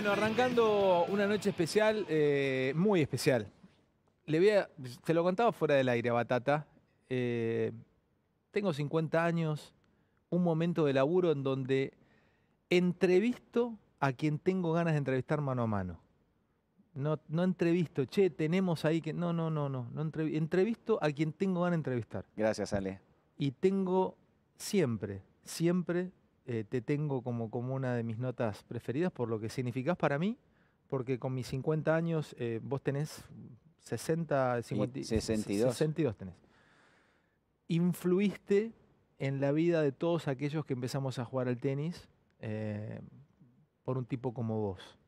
Bueno, arrancando una noche especial, eh, muy especial. Le te lo contaba fuera del aire, Batata. Eh, tengo 50 años, un momento de laburo en donde entrevisto a quien tengo ganas de entrevistar mano a mano. No, no entrevisto, che, tenemos ahí que. No, no, no, no. no entrevisto a quien tengo ganas de entrevistar. Gracias, Ale. Y tengo siempre, siempre eh, te tengo como, como una de mis notas preferidas por lo que significás para mí, porque con mis 50 años eh, vos tenés 60, 50, 62. 62 tenés. Influiste en la vida de todos aquellos que empezamos a jugar al tenis eh, por un tipo como vos.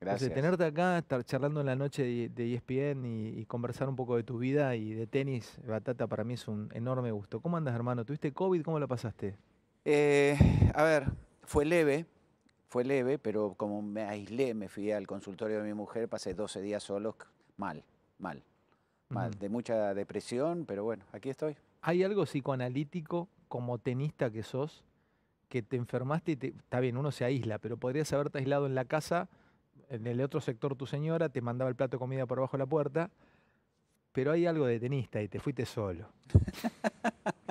Gracias. tenerte acá, estar charlando en la noche de, ESPN e y, conversar un poco de tu vida y de tenis, Batata, para mí es un enorme gusto. ¿Cómo andas, hermano? ¿Tuviste COVID? ¿Cómo la pasaste? Eh, a ver, fue leve, fue leve, pero como me aislé, me fui al consultorio de mi mujer, pasé 12 días solo, mal, mal, mal, de mucha depresión, pero bueno, aquí estoy. ¿Hay algo psicoanalítico como tenista que sos, que te enfermaste y te... Está bien, uno se aísla, pero podrías haberte aislado en la casa, en el otro sector tu señora te mandaba el plato de comida por abajo de la puerta, pero hay algo de tenista y te fuiste solo.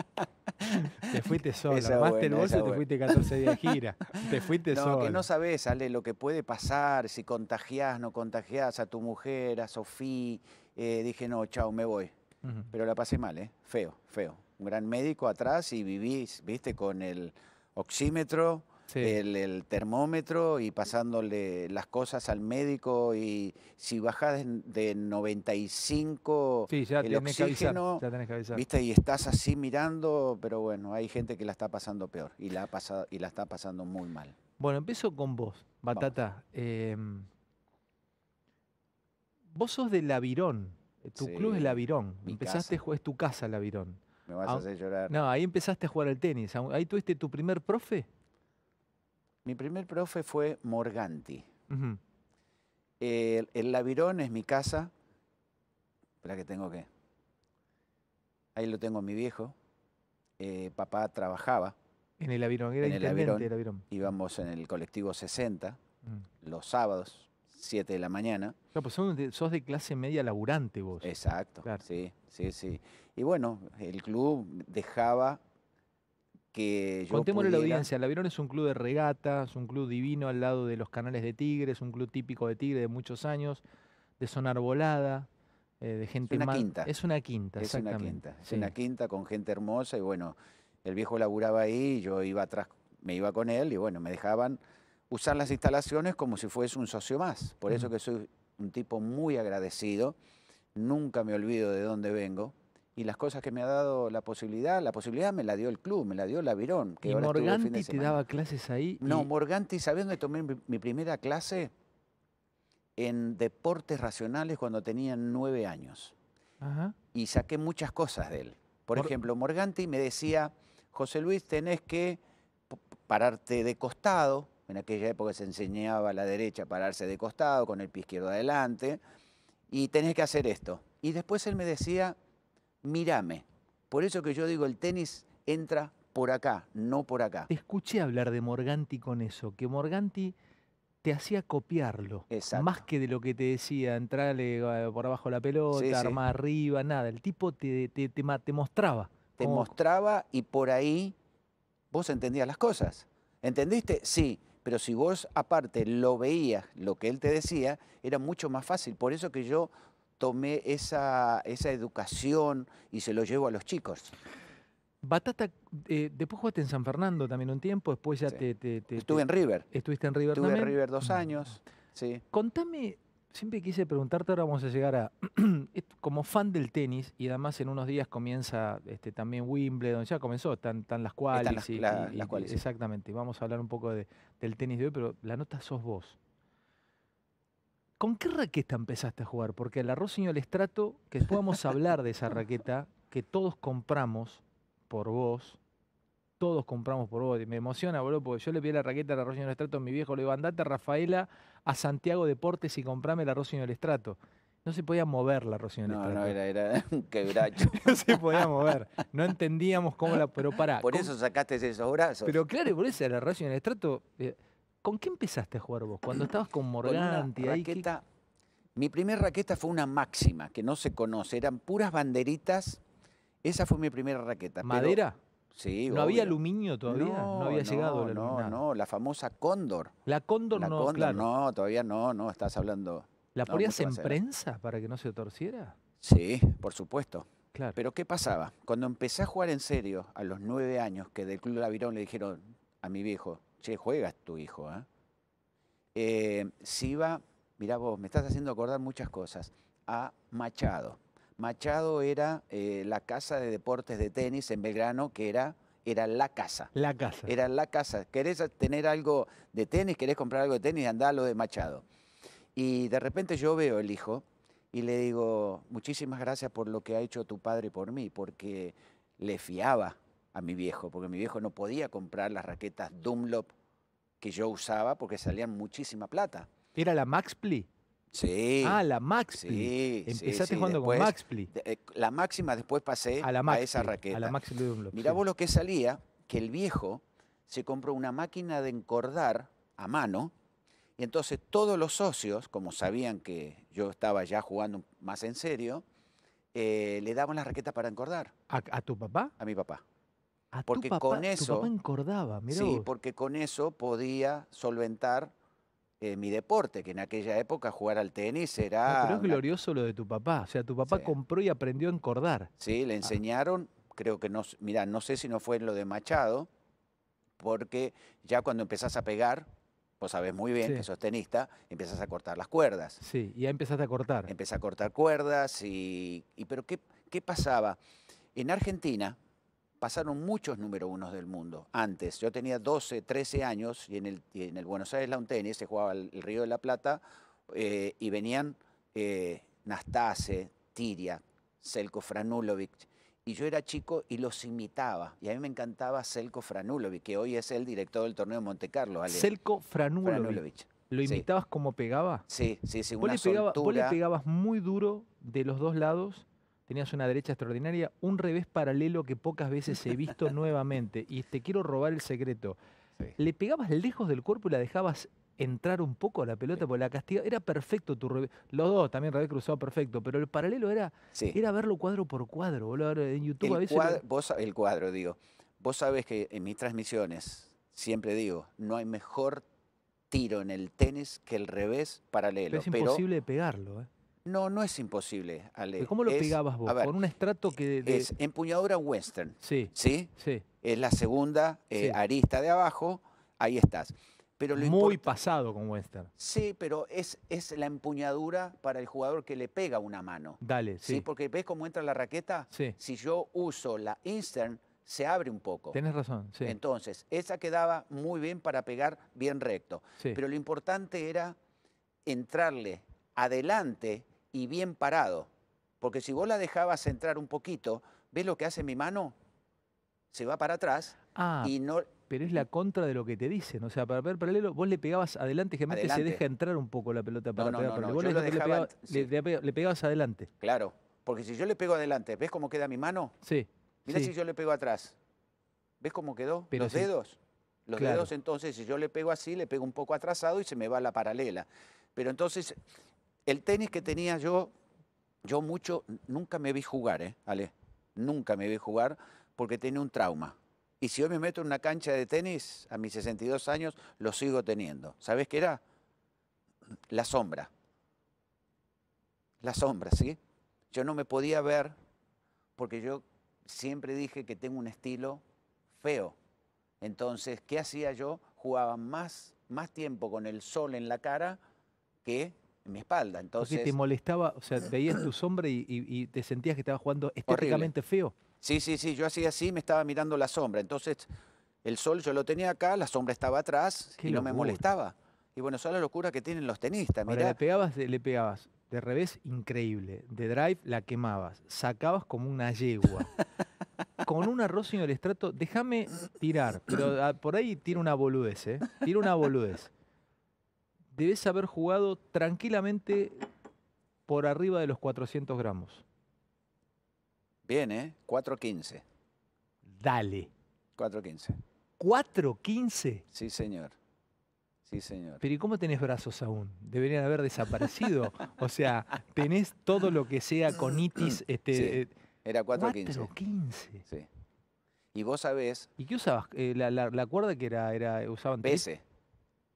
Te fuiste solo. Esa el buena, te fuiste 14 días de gira. Te fuiste solo. No, que no sabes, Ale, lo que puede pasar si contagiás, no contagiás a tu mujer, a Sofía. Eh, dije, no, chao, me voy. Pero la pasé mal, ¿eh? Feo, feo. Un gran médico atrás y vivís, viste, con el oxímetro el, termómetro y pasándole las cosas al médico y si bajas de, 95 el oxígeno, viste y estás así mirando, pero bueno, hay gente que la está pasando peor y la, y la está pasando muy mal. Bueno, empiezo con vos, Batata. Em, vos sos de Lavirón, tu club es Lavirón, empezaste, es tu casa Lavirón. Me vas a hacer llorar. No, ahí empezaste a jugar al tenis. Ahí tuviste tu primer profe. Mi primer profe fue Morganti. el, Labirón es mi casa. Espera que tengo que... Ahí lo tengo mi viejo. Eh, papá trabajaba. En el Labirón, era en el Labirón. Íbamos en el colectivo 60, mm. los sábados, 7 de la mañana. Claro, pues sos de, sos de clase media laburante vos. Exacto, claro. sí, sí, sí. Y bueno, el club dejaba que yo Contémosle a la audiencia, el es un club de regata, es un club divino al lado de los canales de Tigre, es un club típico de Tigre de muchos años, de zona arbolada, eh, de gente... Es una quinta. Es una quinta, Es quinta, es una quinta con gente hermosa y bueno, el viejo laburaba ahí, yo iba atrás, me iba con él y bueno, me dejaban usar las instalaciones como si fuese un socio más. Por eso que soy un tipo muy agradecido, nunca me olvido de dónde vengo, y las cosas que me ha dado la posibilidad, la posibilidad me la dio el club, me la dio el Virón. Que ¿Y Morganti te daba clases ahí? No, Morganti, sabiendo, dónde tomé mi, primera clase? En deportes racionales cuando tenía nueve años. Y saqué muchas cosas de él. Por ejemplo, Morganti me decía, José Luis, tenés que pararte de costado. En aquella época se enseñaba a la derecha a pararse de costado con el pie izquierdo adelante. Y tenés que hacer esto. Y después él me decía, mírame. Por eso que yo digo, el tenis entra por acá, no por acá. Te escuché hablar de Morganti con eso, que Morganti te hacía copiarlo. Exacto. Más que de lo que te decía, entrarle eh, por abajo la pelota, armar arriba, nada. El tipo te, te, mostraba. Te mostraba y por ahí vos entendías las cosas. ¿Entendiste? Sí. Pero si vos aparte lo veías, lo que él te decía, era mucho más fácil. Por eso que yo tomé esa, educación y se lo llevo a los chicos. Batata, eh, después jugaste en San Fernando también un tiempo, después ya te, Estuve en River. Estuviste en River Estuve en River dos años, sí. Contame, siempre quise preguntarte, ahora vamos a llegar a... como fan del tenis, y además en unos días comienza este, también Wimbledon, ya comenzó, están, las cuales. las, y, las cuales exactamente, vamos a hablar un poco del tenis de hoy, pero la nota sos vos. ¿Con qué raqueta empezaste a jugar? Porque el la El Estrato, que podamos hablar de esa raqueta que todos compramos por vos, todos compramos por vos. Me emociona, boludo, porque yo le pedí la raqueta a la señor Estrato a mi viejo, le digo, andate Rafaela a Santiago Deportes y comprame el la El Estrato. No se podía mover la Estrato. No, no, era, un quebracho. no se podía mover. No entendíamos cómo la. Pero pará. Por eso sacaste esos brazos. Pero claro, por eso la arroz y el estrato. Eh, ¿Con qué empezaste a jugar vos? Cuando estabas con Morganti. Mi primera raqueta fue una máxima, que no se conoce. Eran puras banderitas. Esa fue mi primera raqueta. ¿Madera? Sí, ¿No había aluminio todavía? No, había llegado No, no, la famosa Cóndor. La Cóndor la no, No, todavía no, no, estás hablando... ¿La ponías en ¿eh? prensa para que no se torciera? Sí, por supuesto. Claro. Pero ¿qué pasaba? Cuando empecé a jugar en serio, a los nueve años, que del Club Lavirón le dijeron a mi viejo, che, juegas tu hijo, ¿ah? ¿eh? eh mira mirá vos, me estás haciendo acordar muchas cosas, a Machado. Machado era eh, la casa de deportes de tenis en Belgrano, que era, era la casa. La casa. Era la casa. ¿Querés tener algo de tenis? ¿Querés comprar algo de tenis? Andá a lo de Machado. Y de repente yo veo el hijo y le digo, muchísimas gracias por lo que ha hecho tu padre por mí, porque le fiaba a mi viejo, porque mi viejo no podía comprar las raquetas Dunlop que yo usaba porque salían muchísima plata. ¿Era la Maxpli? Sí. Ah, la Max. Sí, Empezaste jugando con Maxpli. Eh, la máxima después pasé a, la esa raqueta. A la Maxpli Mirá vos lo que salía, que el viejo se compró una máquina de encordar a mano y entonces todos los socios, como sabían que yo estaba ya jugando más en serio, eh, le daban las raquetas para encordar. ¿A tu papá? A mi papá porque con eso. Tu papá encordaba, mirá Sí, porque con eso podía solventar eh, mi deporte, que en aquella época jugar al tenis era. pero es glorioso lo de tu papá. O sea, tu papá compró y aprendió a encordar. Sí, le ah. enseñaron, creo que no. Mirá, no sé si no fue en lo de Machado, porque ya cuando empezás a pegar, vos sabés muy bien que sos tenista, empezás a cortar las cuerdas. Sí, y ya empezaste a cortar. Empezás a cortar cuerdas y. y ¿Pero qué, qué pasaba? En Argentina pasaron muchos número unos del mundo antes. Yo tenía 12, 13 años y en el, en el Buenos Aires Lawn Tennis se jugaba el, Río de la Plata eh, y venían eh, Nastase, Tiria, Selko Franulovic. Y yo era chico y los imitaba. Y a mí me encantaba Selko Franulovic, que hoy es el director del torneo de Monte Carlo. Selko Franulovic. ¿Lo imitabas como pegaba? Sí, sí, sí. Una le pegabas muy duro de los dos lados? tenías una derecha extraordinaria, un revés paralelo que pocas veces he visto nuevamente. Y te quiero robar el secreto. Le pegabas lejos del cuerpo y la dejabas entrar un poco a la pelota, porque la castiga. Era perfecto tu revés. Los dos también revés cruzado perfecto, pero el paralelo era, era verlo cuadro por cuadro. En YouTube el a veces. Cuadro, el cuadro, digo. Vos sabés que en mis transmisiones siempre digo, no hay mejor tiro en el tenis que el revés paralelo. Pero es imposible pegarlo, ¿eh? No, no es imposible, Ale. ¿Cómo lo pegabas vos? ¿Con un estrato que...? Es empuñadura western. Sí. ¿Sí? Sí. Es la segunda eh, arista de abajo. Ahí estás. Pero Muy pasado con western. Sí, pero es, es la empuñadura para el jugador que le pega una mano. Dale, sí. Porque ¿ves cómo entra la raqueta? Sí. Si yo uso la eastern, se abre un poco. Tienes razón, sí. Entonces, esa quedaba muy bien para pegar bien recto. Sí. Pero lo importante era entrarle adelante y bien parado. Porque si vos la dejabas entrar un poquito, ¿ves lo que hace mi mano? Se va para atrás ah, y no... Pero es la contra de lo que te dicen. O sea, para ver paralelo, vos le pegabas adelante, que se deja entrar un poco la pelota para pegar. vos le, pegabas, adelante. Claro, porque si yo le pego adelante, ¿ves cómo queda mi mano? Sí. Mira si yo le pego atrás. ¿Ves cómo quedó? Los dedos. Los dedos, entonces, si yo le pego así, le pego un poco atrasado y se me va la paralela. Pero entonces, el tenis que tenía yo, yo mucho, nunca me vi jugar, ¿eh, Ale? Nunca me vi jugar porque tenía un trauma. Y si hoy me meto en una cancha de tenis, a mis 62 años, lo sigo teniendo. ¿Sabes qué era? La sombra. La sombra, ¿sí? Yo no me podía ver porque yo siempre dije que tengo un estilo feo. Entonces, ¿qué hacía yo? Jugaba más, más tiempo con el sol en la cara que en mi espalda. Entonces, te molestaba, o sea, veías tu sombra y, te sentías que estaba jugando estéticamente feo. Sí, sí, sí, yo hacía así, me estaba mirando la sombra. Entonces, el sol yo lo tenía acá, la sombra estaba atrás y no me molestaba. Y bueno, esa es la locura que tienen los tenistas. mira le pegabas, le pegabas de revés, increíble. De drive, la quemabas. Sacabas como una yegua. con un arroz, un Estrato, déjame tirar, pero ah, por ahí tira una boludez, ¿eh? Tira una boludez debes haber jugado tranquilamente por arriba de los 400 gramos. Bien, ¿eh? 4.15. Dale. 4.15. ¿4.15? Sí, señor. Sí, señor. Pero ¿y cómo tenés brazos aún? Deberían haber desaparecido. o sea, tenés todo lo que sea conitis. Este, sí, eh, era 4.15. 15. Sí. Y vos sabés... ¿Y qué usabas? Eh, la, cuerda que era, era usaban... PS.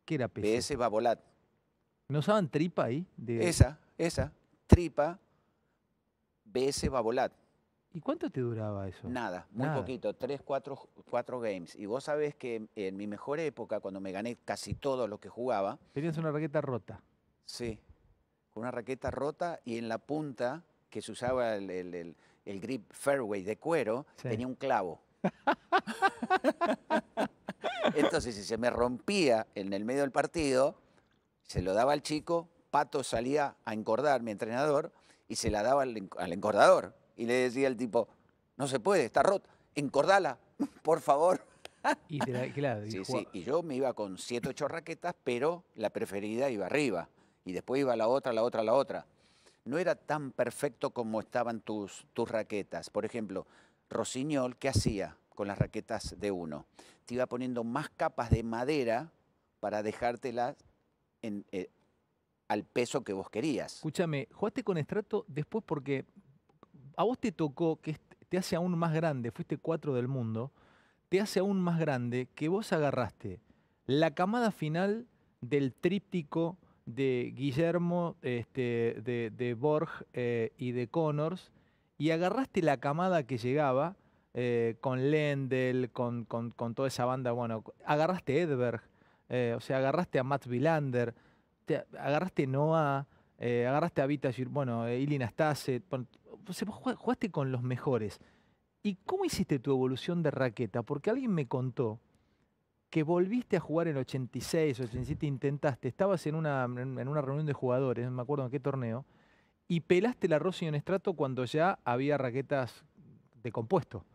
¿Qué era PS? PS Babolat. ¿No usaban tripa ahí? Esa, esa. Tripa, BS Babolat. ¿Y cuánto te duraba eso? Nada, muy poquito, tres, cuatro, cuatro games. Y vos sabés que en mi mejor época, cuando me gané casi todo lo que jugaba... Tenías una raqueta rota. Sí, con una raqueta rota y en la punta, que se usaba el, grip fairway de cuero, tenía un clavo. Entonces, si se me rompía en el medio del partido, se lo daba al chico, Pato salía a encordar, mi entrenador, y se la daba al, encordador. Y le decía el tipo, no se puede, está rota, encordala, por favor. Y, la, claro, y yo me iba con siete, ocho raquetas, pero la preferida iba arriba. Y después iba la otra, la otra, la otra. No era tan perfecto como estaban tus, tus raquetas. Por ejemplo, Rosiñol, ¿qué hacía con las raquetas de uno? Te iba poniendo más capas de madera para dejártelas eh, al peso que vos querías. Escúchame, jugaste con Estrato después porque a vos te tocó que te hace aún más grande, fuiste cuatro del mundo, te hace aún más grande que vos agarraste la camada final del tríptico de Guillermo, este, de, Borg eh, y de Connors, y agarraste la camada que llegaba eh, con Lendl, con, con, toda esa banda, bueno, agarraste Edberg, eh, o sea, agarraste a Matt Vilander, agarraste a Noah, eh, agarraste a Vita, bueno, eh, Ilin Astase, jugaste con los mejores. ¿Y cómo hiciste tu evolución de raqueta? Porque alguien me contó que volviste a jugar en 86, 87, intentaste, estabas en una, en una reunión de jugadores, no me acuerdo en qué torneo, y pelaste la arroz y un estrato cuando ya había raquetas de compuesto,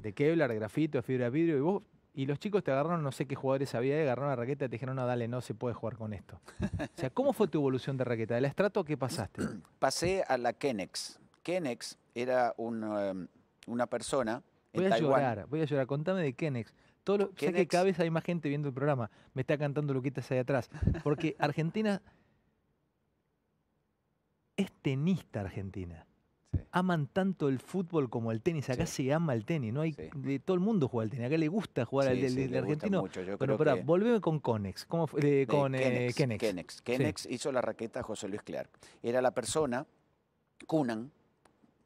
de Kevlar, de grafito, de fibra de vidrio, y vos y los chicos te agarraron, no sé qué jugadores había, agarraron la raqueta y te dijeron, no, dale, no se puede jugar con esto. o sea, ¿cómo fue tu evolución de raqueta? ¿De la estrato qué pasaste? Pasé a la Kenex. Kenex era em, una persona en voy a llorar, voy a llorar. Contame de Kenex. Todo Sé que cada vez hay más gente viendo el programa. Me está cantando Luquitas ahí atrás. Porque Argentina... es tenista Argentina. Aman tanto el fútbol como el tenis. Acá se ama el tenis, ¿no? Hay, de, todo el mundo juega al tenis. Acá le gusta jugar al argentino. pero, pero con Conex. ¿Cómo fue? Eh, con eh, Kenex. Kenex. hizo la raqueta a José Luis Clark. Era la persona, Kunan,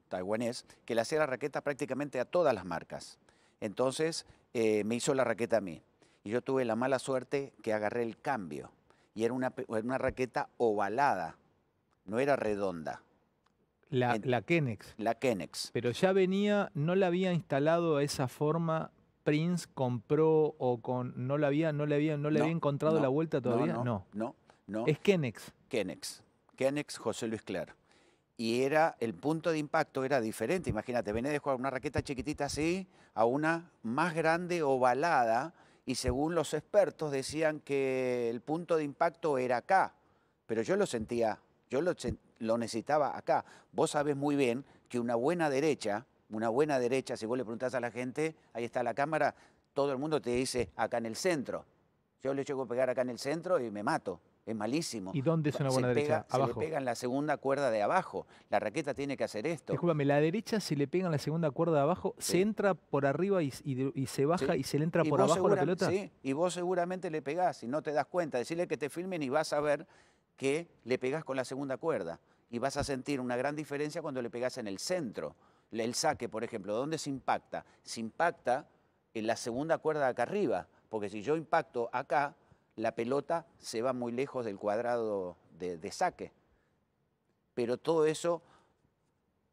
taiwanés, que le hacía la raqueta prácticamente a todas las marcas. Entonces eh, me hizo la raqueta a mí. Y yo tuve la mala suerte que agarré el cambio. Y era una, era una raqueta ovalada, no era redonda. La, la Kenex. La Pero ya venía, no la había instalado a esa forma Prince compró o con no la había no le había no le había encontrado la vuelta todavía no, no no, es Kenex Kenex Kenex José Luis Cler y era el punto de impacto era diferente imagínate venía de jugar una raqueta chiquitita así a una más grande ovalada y según los expertos decían que el punto de impacto era acá pero yo lo sentía yo lo lo necesitaba acá. Vos sabés muy bien que una buena derecha, una buena derecha, si vos le preguntás a la gente, ahí está la cámara, todo el mundo te dice acá en el centro. Yo le llego a pegar acá en el centro y me mato. Es malísimo. ¿Y dónde es una buena derecha? abajo. Se le pega la segunda cuerda de abajo. La raqueta tiene que hacer esto. Discúlpame, la derecha si le pegan la segunda cuerda de abajo, se entra por arriba y, se baja y se le entra por abajo la pelota. Sí, y vos seguramente le pegás y no te das cuenta. Decirle que te filmen y vas a ver que le pegas con la segunda cuerda y vas a sentir una gran diferencia cuando le pegas en el centro. El saque, por ejemplo, ¿dónde se impacta? Se impacta en la segunda cuerda acá arriba, porque si yo impacto acá, la pelota se va muy lejos del cuadrado de, de saque. Pero todo eso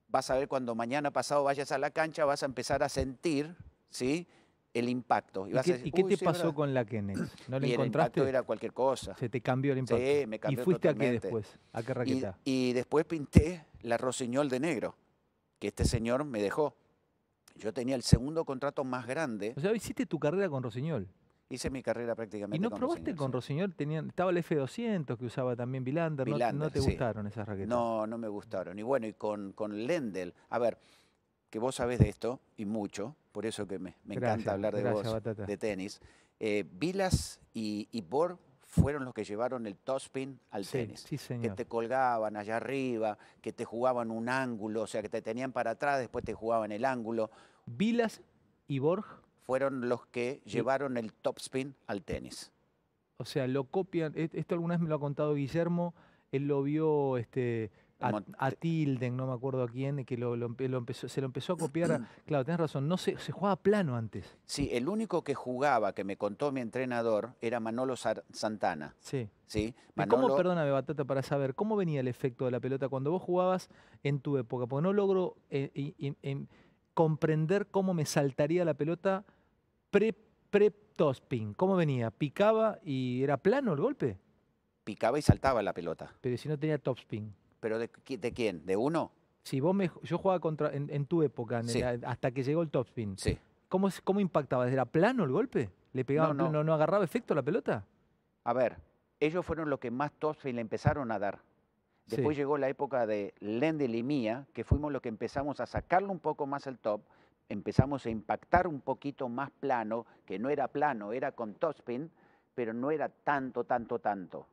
vas a ver cuando mañana pasado vayas a la cancha, vas a empezar a sentir, ¿sí? el impacto. ¿Y, qué, te pasó con la que ¿No El impacto era cualquier cosa. Se te cambió el impacto. Sí, me cambió ¿Y fuiste a qué después? ¿A qué raqueta? Y, después pinté la Rosiñol de negro, que este señor me dejó. Yo tenía el segundo contrato más grande. O sea, hiciste tu carrera con Rosiñol. Hice mi carrera prácticamente. ¿Y no probaste con sí. estaba el F200 que usaba también Vilander. ¿No, te gustaron esas raquetas? No, no me gustaron. Y bueno, y con, con Lendl. A ver, que vos sabés de esto y mucho por eso que me, encanta hablar de vos, de tenis. Eh, Vilas y, Borg fueron los que llevaron el topspin al tenis. Que te colgaban allá arriba, que te jugaban un ángulo, o sea, que te tenían para atrás, después te jugaban el ángulo. Vilas y Borg fueron los que llevaron el topspin al tenis. O sea, lo copian, e-, esto alguna vez me lo ha contado Guillermo, él lo vio este, a, eh, Tilden, no me acuerdo a quién, que se lo empezó a copiar. claro, tenés razón, no se, jugaba plano antes. Sí, el único que jugaba, que me contó mi entrenador, era Manolo Santana. Sí. ¿Sí? ¿Cómo, perdóname, Batata, para saber, cómo venía el efecto de la pelota cuando vos jugabas en tu época? Porque no logro eh, comprender cómo me saltaría la pelota pre, pre ¿Cómo venía? ¿Picaba y era plano el golpe? Picaba y saltaba la pelota. Pero si no tenía topspin. ¿Pero de, quién? ¿De uno? Si vos me, yo jugaba contra, en, tu época, hasta que llegó el topspin. ¿Cómo, ¿Cómo impactaba? ¿Era plano el golpe? ¿Le pegaba No, no. agarraba efecto la pelota? A ver, ellos fueron los que más topspin le empezaron a dar. Después llegó la época de Lendl y mía, que fuimos los que empezamos a sacarle un poco más el top, empezamos a impactar un poquito más plano, que no era plano, era con topspin, pero no era tanto, tanto, tanto,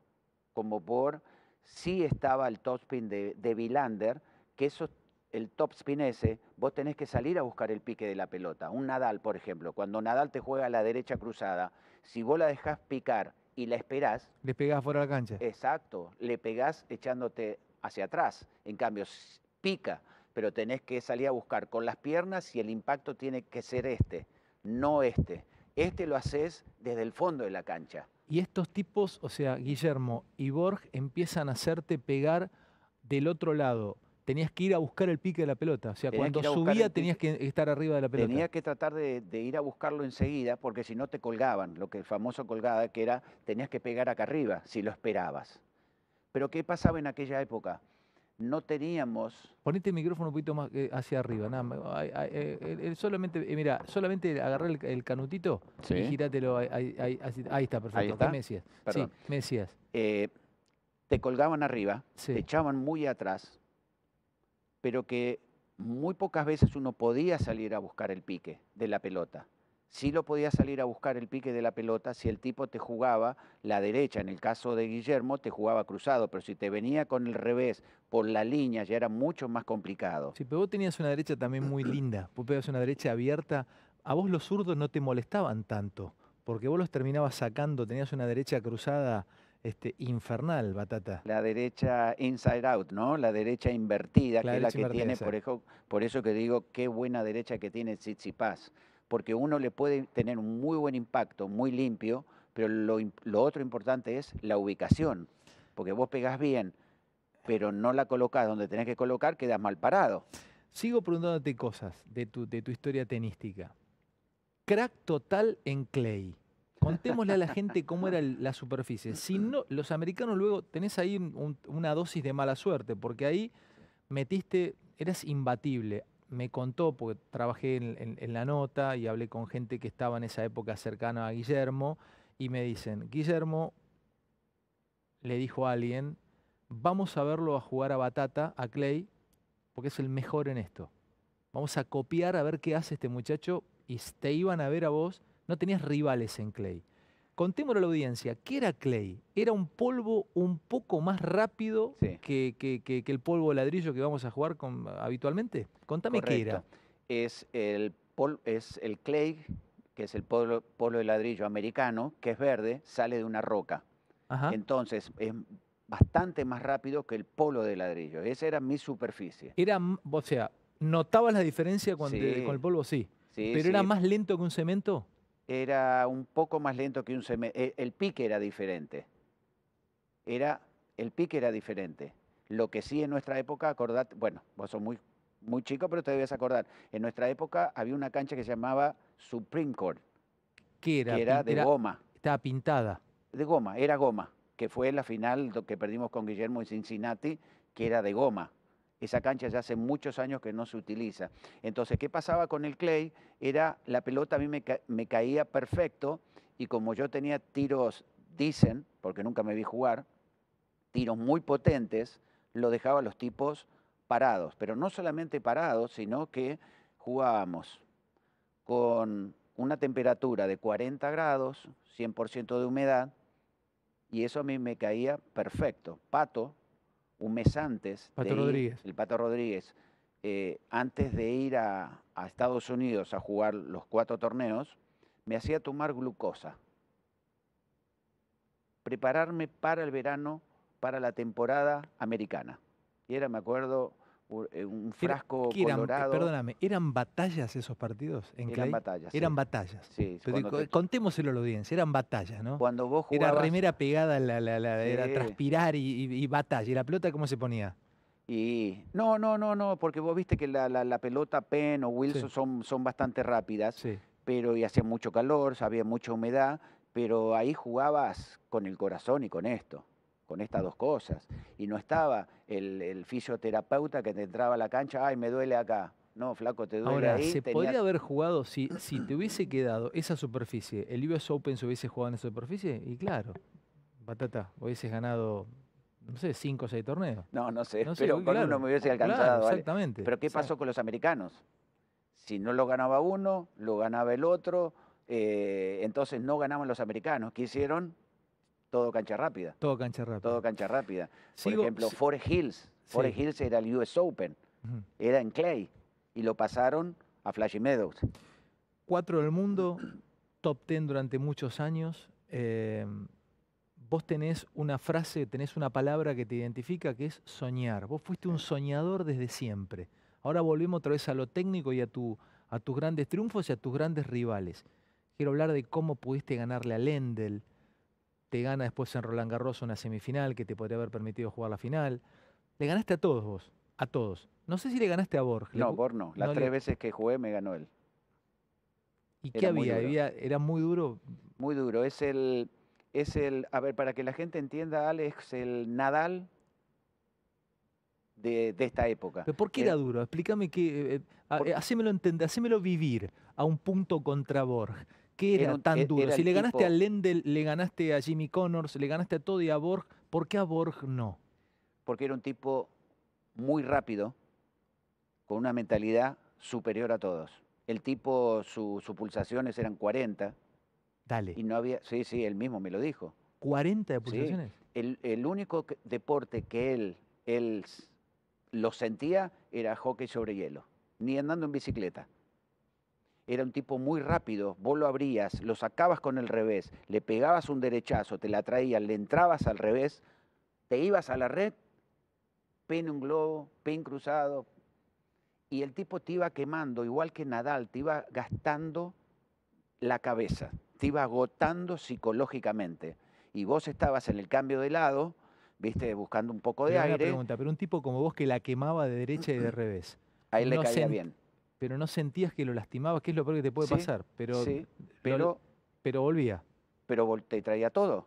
como por sí estaba el topspin de, de Vilander, que eso, el topspin ese, vos tenés que salir a buscar el pique de la pelota. Un Nadal, por ejemplo, cuando Nadal te juega a la derecha cruzada, si vos la dejás picar y la esperás... Le pegás fuera de la cancha. Exacto, le pegás echándote hacia atrás. En cambio, pica, pero tenés que salir a buscar con las piernas y el impacto tiene que ser este, no este. Este lo haces desde el fondo de la cancha. Y estos tipos, o sea, Guillermo y Borg empiezan a hacerte pegar del otro lado. Tenías que ir a buscar el pique de la pelota. O sea, cuando subía tenías que estar arriba de la pelota. Tenías que tratar de, de ir a buscarlo enseguida porque si no te colgaban, lo que el famoso colgada que era, tenías que pegar acá arriba si lo esperabas. Pero ¿qué pasaba en aquella época? no teníamos. Ponete el micrófono un poquito más eh, hacia arriba, nada eh, eh, solamente, mira, solamente agarrar el, canutito y gíratelo. Ahí, ahí, está, perfecto. Me Sí, me te colgaban arriba, te echaban muy atrás, pero que muy pocas veces uno podía salir a buscar el pique de la pelota. Si lo podía salir a buscar el pique de la pelota si el tipo te jugaba la derecha. En el caso de Guillermo, te jugaba cruzado, pero si te venía con el revés por la línea, ya era mucho más complicado. Sí, pero vos tenías una derecha también muy linda. Vos tenías una derecha abierta. A vos los zurdos no te molestaban tanto, porque vos los terminabas sacando. Tenías una derecha cruzada este, infernal, Batata. La derecha inside out, ¿no? La derecha invertida, que es la que tiene, por eso, por eso que digo, qué buena derecha que tiene Tsitsipas porque uno le puede tener un muy buen impacto, muy limpio, pero lo, otro importante es la ubicación, porque vos pegás bien, pero no la colocas donde tenés que colocar, quedás mal parado. Sigo preguntándote cosas de tu, de tu historia tenística. Crack total en clay. Contémosle a la gente cómo era la superficie. Si no, los americanos luego tenés ahí una dosis de mala suerte, porque ahí metiste, eras imbatible me contó, porque trabajé en, la nota y hablé con gente que estaba en esa época cercana a Guillermo, y me dicen, Guillermo le dijo a alguien, vamos a verlo a jugar a Batata, a Clay, porque es el mejor en esto. Vamos a copiar a ver qué hace este muchacho y te iban a ver a vos, no tenías rivales en Clay. Contémosle a la audiencia, ¿qué era clay? Era un polvo un poco más rápido que, el polvo de ladrillo que vamos a jugar con, habitualmente. Contame qué era. Es el, pol, es el clay, que es el polvo, de ladrillo americano, que es verde, sale de una roca. Entonces, es bastante más rápido que el polvo de ladrillo. Esa era mi superficie. Era, o sea, ¿notabas la diferencia con, el polvo? sí pero era más lento que un cemento era un poco más lento que un semestre. El pique era diferente. Era, el pique era diferente. Lo que sí en nuestra época, acordate, bueno, vos sos muy, muy chico, pero te debes acordar. En nuestra época había una cancha que se llamaba Supreme Court. era? Que era de goma. Estaba pintada. De goma, era goma. Que fue la final que perdimos con Guillermo en Cincinnati, que era de goma. Esa cancha ya hace muchos años que no se utiliza. Entonces, ¿qué pasaba con el clay? Era la pelota a mí me, caía perfecto y como yo tenía tiros, dicen, porque nunca me vi jugar, tiros muy potentes, lo dejaba a los tipos parados. Pero no solamente parados, sino que jugábamos con una temperatura de 40 grados, 100% de humedad, y eso a mí me caía perfecto. Pato, un mes antes. El Pato Rodríguez. Eh, antes de ir a, a, Estados Unidos a jugar los cuatro torneos, me hacía tomar glucosa. Prepararme para el verano, para la temporada americana. Y era, me acuerdo, eh, un frasco eh, colorado. perdóname, ¿eran batallas esos partidos? En eran batallas. Eran batallas. Eh, contémoselo a la audiencia, eran batallas, ¿no? Cuando vos jugabas... Era remera pegada, la, la, la, era transpirar y, batalla. ¿Y la pelota cómo se ponía? Y no, no, no, no, porque vos viste que la, pelota Penn o Wilson son, son bastante rápidas, pero y hacía mucho calor, había mucha humedad, pero ahí jugabas con el corazón y con esto con estas dos cosas. Y no estaba el, fisioterapeuta que te entraba a la cancha, ay, me duele acá. No, flaco, te duele Ahora, ¿se podría haber jugado si, te hubiese quedado esa superficie? ¿El US Open se hubiese jugado en esa superficie? Y claro, patata, hubieses ganado no sé, cinco o seis torneos. No, no sé, no sé pero uno me hubiese alcanzado. exactamente. Pero ¿qué pasó con los americanos? Si no lo ganaba uno, lo ganaba el otro, eh, entonces no ganaban los americanos. ¿Qué hicieron? Todo cancha rápida. Todo cancha rápida. Todo cancha rápida. Por ejemplo, Forest Hills. Forest Hills era el US Open. Era en Clay. Y lo pasaron a Flashy Meadows. Cuatro del mundo, top ten durante muchos años. Eh, vos tenés una frase, tenés una palabra que te identifica que es soñar. Vos fuiste un soñador desde siempre. Ahora volvemos otra vez a lo técnico y a, a tus grandes triunfos y a tus grandes rivales. Quiero hablar de cómo pudiste ganarle a Lendl, te gana después en Roland Garros una semifinal que te podría haber permitido jugar la final. Le ganaste a todos vos, a todos. No sé si le ganaste a Borg. No, Borg no. Las tres veces que jugué me ganó él. ¿Y qué había? había? ¿Era muy duro? Muy duro. Es el, es el, a ver, para que la gente entienda, Alex, el Nadal de, esta época. ¿Pero ¿Por qué era eh, duro? Explícame que, eh, eh, hacémelo entender, hacémelo vivir a un punto contra Borg. ¿Qué era, tan e, duro? si le ganaste a Lendl, le ganaste a Jimmy Connors, le ganaste a todo y a Borg, ¿por qué a Borg no? Porque era un tipo muy rápido, con una mentalidad superior a todos. El tipo, sus pulsaciones eran 40. Dale. Y no había, sí, sí, él mismo me lo dijo. 40 de pulsaciones. El, único deporte que él, él lo sentía era hockey sobre hielo, ni andando en bicicleta. Era un tipo muy rápido, vos lo abrías, lo sacabas con el revés, le pegabas un derechazo, te la traías, le entrabas al revés, te ibas a la red, pen un globo, pen cruzado, y el tipo te iba quemando, igual que Nadal, te iba gastando la cabeza, te iba agotando psicológicamente. Y vos estabas en el cambio de lado, viste, buscando un poco de aire. pregunta, pero un tipo como vos que la quemaba de derecha y de revés. Ahí le caía bien pero no sentías que lo lastimabas, que es lo peor que te puede pasar. Pero, sí, pero, pero volvía. Pero te traía todo.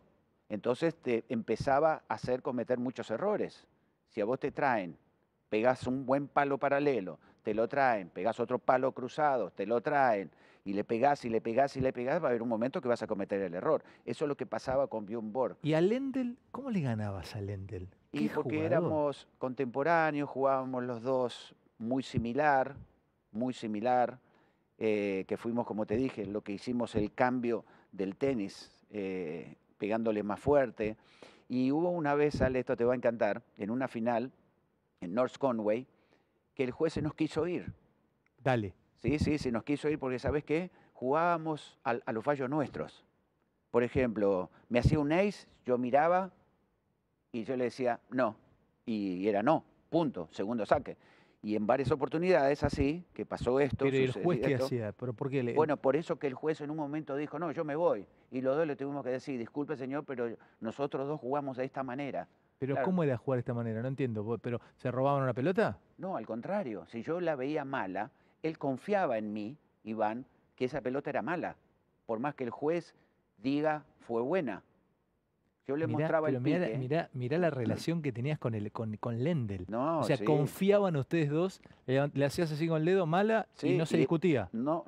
Entonces te empezaba a hacer cometer muchos errores. Si a vos te traen, pegas un buen palo paralelo, te lo traen, pegas otro palo cruzado, te lo traen, y le pegas y le pegas y le pegás, va a haber un momento que vas a cometer el error. Eso es lo que pasaba con Bjorn Borg. ¿Y a Lendl, cómo le ganabas a Lendl? Y porque éramos contemporáneos, jugábamos los dos muy similar, muy similar, eh, que fuimos, como te dije, lo que hicimos el cambio del tenis, eh, pegándole más fuerte. Y hubo una vez, Ale, esto te va a encantar, en una final, en North Conway, que el juez se nos quiso ir. Dale. Sí, sí, se nos quiso ir porque, ¿sabes qué? Jugábamos a, a los fallos nuestros. Por ejemplo, me hacía un ace, yo miraba y yo le decía no. Y era no, punto, segundo saque. Y en varias oportunidades así, que pasó esto. Pero el juez qué hacía, pero por qué le... Bueno, por eso que el juez en un momento dijo, no, yo me voy. Y los dos le tuvimos que decir, disculpe señor, pero nosotros dos jugamos de esta manera. Pero ¿cómo era jugar de esta manera? No entiendo. ¿Pero se robaban una pelota? No, al contrario. Si yo la veía mala, él confiaba en mí, Iván, que esa pelota era mala. Por más que el juez diga, fue buena. Yo le mostraba el Mirá, la relación que tenías con, el, con, Lendl. o sea, confiaban ustedes dos, le, hacías así con el dedo mala y no se discutía. No.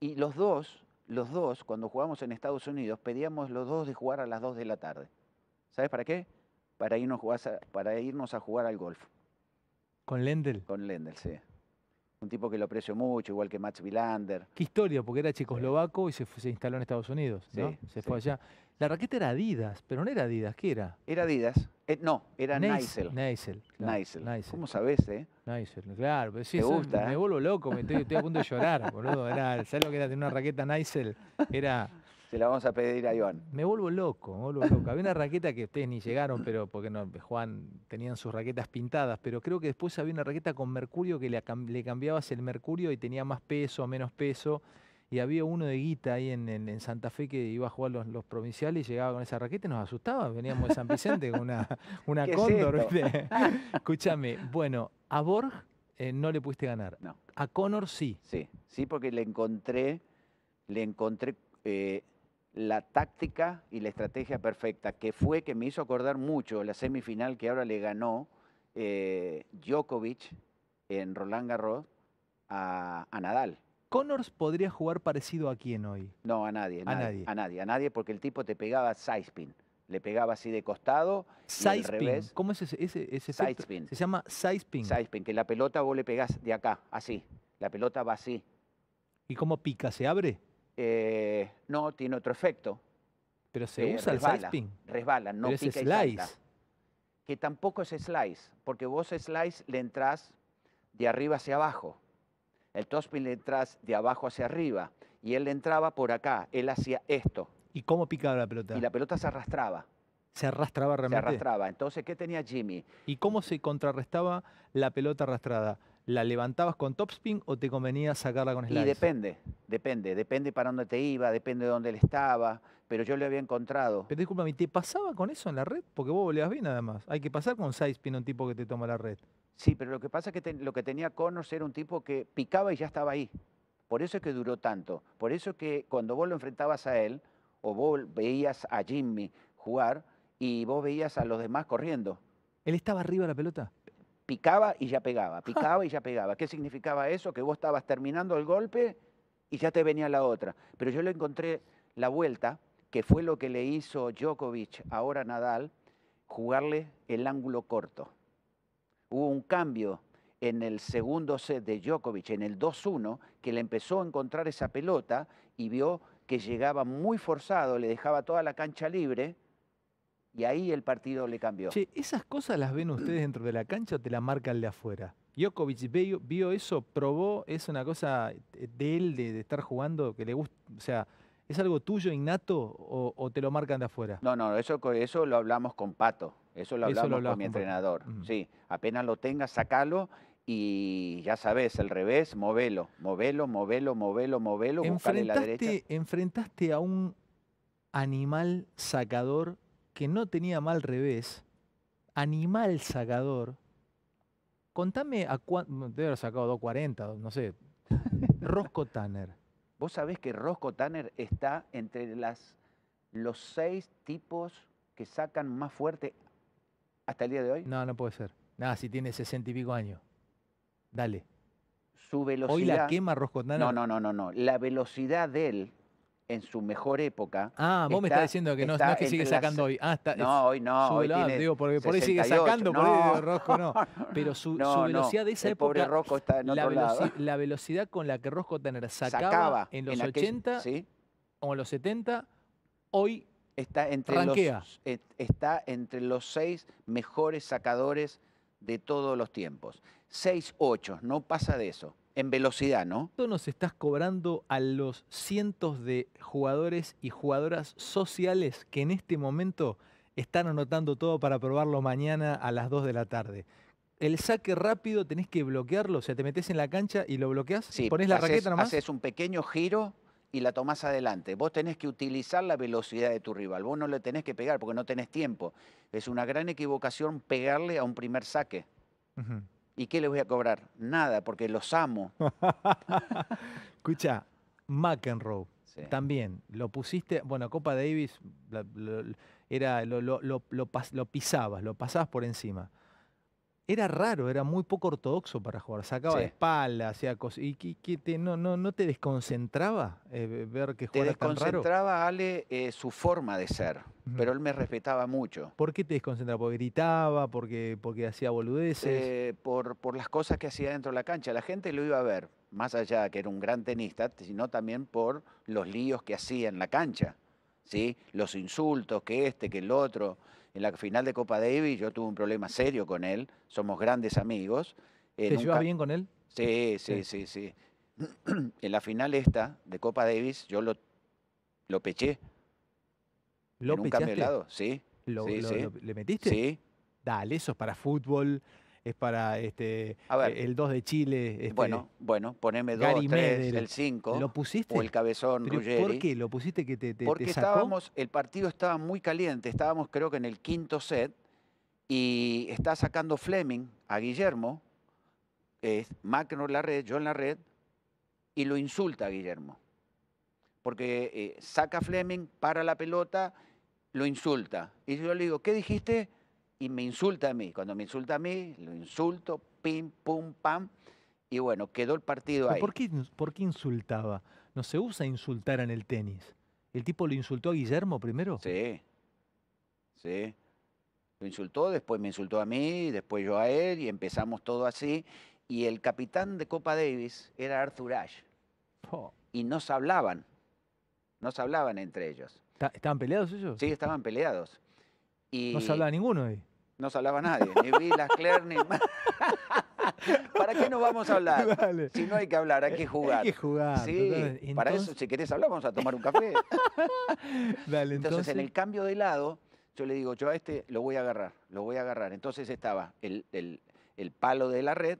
Y los dos, los dos, cuando jugábamos en Estados Unidos, pedíamos los dos de jugar a las 2 de la tarde. ¿Sabes para qué? Para irnos, a, para irnos a jugar al golf. ¿Con Lendl? Con Lendl, sí un tipo que lo aprecio mucho, igual que Max Vilander. Qué historia, porque era checoslovaco y se, instaló en Estados Unidos, ¿no? se fue allá. La raqueta era Adidas, pero no era Adidas, ¿qué era? Era Adidas. Eh, no, era Neisel. Neisel. ¿Cómo sabés, eh? Neisel, claro. Pero sí, me, ¿eh? vuelvo loco, me estoy, a punto de llorar, boludo. ¿Sabes lo que era tener una raqueta Neisel? Era. Se la vamos a pedir a Iván. Me vuelvo loco, me vuelvo loco. Había una raqueta que ustedes ni llegaron, pero porque no, Juan tenían sus raquetas pintadas, pero creo que después había una raqueta con mercurio que le, le cambiabas el mercurio y tenía más peso, menos peso y había uno de guita ahí en, Santa Fe que iba a jugar los, provinciales y llegaba con esa raqueta y nos asustaba. Veníamos de San Vicente con una, una cóndor. Escúchame, bueno, a Borg eh, no le pudiste ganar. A Connor sí. Sí, sí, porque le encontré, le encontré eh, la táctica y la estrategia perfecta, que fue que me hizo acordar mucho la semifinal que ahora le ganó eh, Djokovic en Roland Garros a, a Nadal. Connors podría jugar parecido a quién hoy? No, a nadie. A nadie. A nadie, a nadie porque el tipo te pegaba spin. Le pegaba así de costado. revés. ¿Cómo es ese? ese, ese Se llama Side spin, que la pelota vos le pegás de acá, así. La pelota va así. ¿Y cómo pica? ¿Se abre? Eh, no, tiene otro efecto. Pero se eh, usa el el spin. Resbala, no es slice. Que tampoco es slice, porque vos slice le entrás de arriba hacia abajo. El topspin le entras de abajo hacia arriba y él entraba por acá, él hacía esto. ¿Y cómo picaba la pelota? Y la pelota se arrastraba. Se arrastraba realmente. Se arrastraba. Entonces, ¿qué tenía Jimmy? ¿Y cómo se contrarrestaba la pelota arrastrada? ¿La levantabas con topspin o te convenía sacarla con slice? Y depende, depende, depende para dónde te iba, depende de dónde él estaba, pero yo lo había encontrado. Pero discúlpame, ¿te pasaba con eso en la red? Porque vos volvías bien más. Hay que pasar con sidespin un tipo que te toma la red. Sí, pero lo que pasa es que lo que tenía Connors era un tipo que picaba y ya estaba ahí. Por eso es que duró tanto. Por eso es que cuando vos lo enfrentabas a él, o vos veías a Jimmy jugar y vos veías a los demás corriendo. ¿Él estaba arriba de la pelota? Picaba y ya pegaba, picaba y ya pegaba. ¿Qué significaba eso? Que vos estabas terminando el golpe y ya te venía la otra. Pero yo le encontré la vuelta, que fue lo que le hizo Djokovic ahora Nadal, jugarle el ángulo corto hubo un cambio en el segundo set de Djokovic, en el 2-1, que le empezó a encontrar esa pelota y vio que llegaba muy forzado, le dejaba toda la cancha libre y ahí el partido le cambió. ¿esas cosas las ven ustedes dentro de la cancha o te la marcan de afuera? Djokovic vio, eso, probó, es una cosa de él, de, estar jugando, que le gusta, o sea, ¿es algo tuyo, innato, o, te lo marcan de afuera? No, no, eso, eso lo hablamos con Pato eso lo hablamos, con mi entrenador. Sí, apenas lo tengas, sácalo y ya sabes, el revés, movelo, movelo, movelo, movelo, movelo, enfrentaste, la derecha. Enfrentaste a un animal sacador que no tenía mal revés, animal sacador. Contame a cuánto, te haber sacado 2.40, no sé, Rosco Tanner. Vos sabés que Rosco Tanner está entre las, los seis tipos que sacan más fuerte hasta el día de hoy? No, no puede ser. Nada, ah, si tiene sesenta y pico años. Dale. Su velocidad. Hoy la quema Roscoe No, no, no, no, no. La velocidad de él en su mejor época. Ah, vos me estás diciendo que no, es que sigue sacando hoy. Ah, está, no, hoy no. hoy digo, porque por ahí sigue sacando, por ahí Rosco no. Pero su, velocidad de esa el época. Pobre Rosco está en la, otro lado. la, velocidad con la que Rosco Tanner sacaba, en los ochenta 80 o en los 70, hoy Está entre, los, e, está entre los seis mejores sacadores de todos los tiempos. Seis, ocho, no pasa de eso. En velocidad, ¿no? Tú nos estás cobrando a los cientos de jugadores y jugadoras sociales que en este momento están anotando todo para probarlo mañana a las 2 de la tarde. El saque rápido tenés que bloquearlo, o sea, te metes en la cancha y lo bloqueas, sí, pones la raqueta nomás. Haces un pequeño giro y la tomás adelante. Vos tenés que utilizar la velocidad de tu rival, vos no le tenés que pegar porque no tenés tiempo. Es una gran equivocación pegarle a un primer saque. ¿Y qué le voy a cobrar? Nada, porque los amo. Escucha, McEnroe. También, lo pusiste, bueno, Copa Davis era, lo, lo, lo, lo pisabas, lo pasabas por encima era raro, era muy poco ortodoxo para jugar. Sacaba de espalda, hacía cosas. ¿Y que, no, no, no te desconcentraba eh, ver que jugaba tan raro? Te desconcentraba, Ale, eh, su forma de ser. Pero él me respetaba mucho. ¿Por qué te desconcentraba? ¿Porque gritaba? ¿Porque, porque hacía boludeces? Eh, por, por las cosas que hacía dentro de la cancha. La gente lo iba a ver, más allá de que era un gran tenista, sino también por los líos que hacía en la cancha. ¿sí? Los insultos, que este, que el otro en la final de Copa Davis yo tuve un problema serio con él, somos grandes amigos. Eh, ¿Te bien con él? Sí, sí, sí, sí. en la final esta de Copa Davis yo lo, lo peché. ¿Lo en un lado, sí. ¿Lo, ¿Le metiste? Sí. Dale, eso es para fútbol es para este, el 2 de Chile. Este, bueno, bueno, poneme 2, 3, el 5. ¿Lo pusiste? O el cabezón ¿Por qué lo pusiste que te, Porque estábamos, el partido estaba muy caliente, estábamos creo que en el quinto set y está sacando Fleming a Guillermo, es en la red, yo en la red, y lo insulta a Guillermo. Porque eh, saca Fleming, para la pelota, lo insulta. Y yo le digo, ¿qué dijiste? y me insulta a mí. Cuando me insulta a mí, lo insulto, pim, pum, pam. Y bueno, quedó el partido ahí. ¿Por qué, ¿Por qué insultaba? No se usa insultar en el tenis. ¿El tipo lo insultó a Guillermo primero? Sí. Sí. Lo insultó, después me insultó a mí, después yo a él, y empezamos todo así. Y el capitán de Copa Davis era Arthur Ashe. Y nos hablaban. Nos hablaban entre ellos. ¿Estaban peleados ellos? Sí, estaban peleados no se hablaba ninguno ahí. No se hablaba nadie, ni Vilas, ni... ¿Para qué nos vamos a hablar? Si no hay que hablar, hay que jugar. Hay que jugar. para eso, si querés hablar, vamos a tomar un café. entonces, en el cambio de lado, yo le digo, yo a este lo voy a agarrar, lo voy a agarrar. Entonces estaba el, el palo de la red,